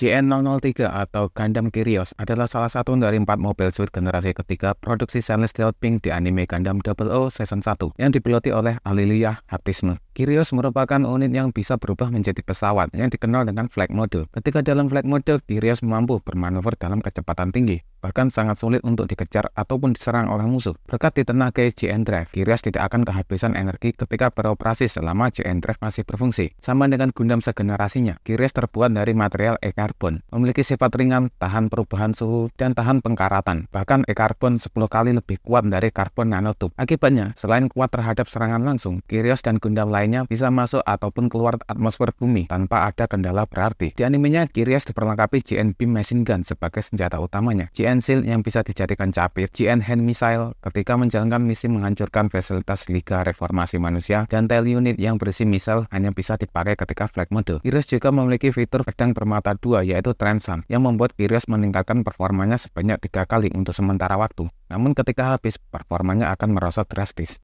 GN003 atau Gundam Kirios adalah salah satu dari empat mobil suit generasi ketiga produksi Stainless Steel Pink di anime Gundam 00 Season 1 yang dipiloti oleh Alilia Haptisme. Kirios merupakan unit yang bisa berubah menjadi pesawat yang dikenal dengan flag mode. Ketika dalam flag mode, Kirios mampu bermanuver dalam kecepatan tinggi, bahkan sangat sulit untuk dikejar ataupun diserang oleh musuh. Berkat ditenagai GN Drive, Kirios tidak akan kehabisan energi ketika beroperasi selama GN Drive masih berfungsi. Sama dengan Gundam segenerasinya, Kirios terbuat dari material ekar Carbon memiliki sifat ringan, tahan perubahan suhu, dan tahan pengkaratan. Bahkan e carbon 10 kali lebih kuat dari karbon nanotube. Akibatnya, selain kuat terhadap serangan langsung, Kyrios dan Gundam lainnya bisa masuk ataupun keluar atmosfer bumi tanpa ada kendala berarti. Di animenya, Kyrios diperlengkapi Beam machine gun sebagai senjata utamanya, GN Seal yang bisa dijadikan capit, GN hand missile ketika menjalankan misi menghancurkan fasilitas Liga Reformasi Manusia, dan tail unit yang berisi misal hanya bisa dipakai ketika flag mode. Kyrios juga memiliki fitur pedang bermata dua yaitu transam yang membuat Kyrgios meningkatkan performanya sebanyak tiga kali untuk sementara waktu. Namun ketika habis, performanya akan merosot drastis.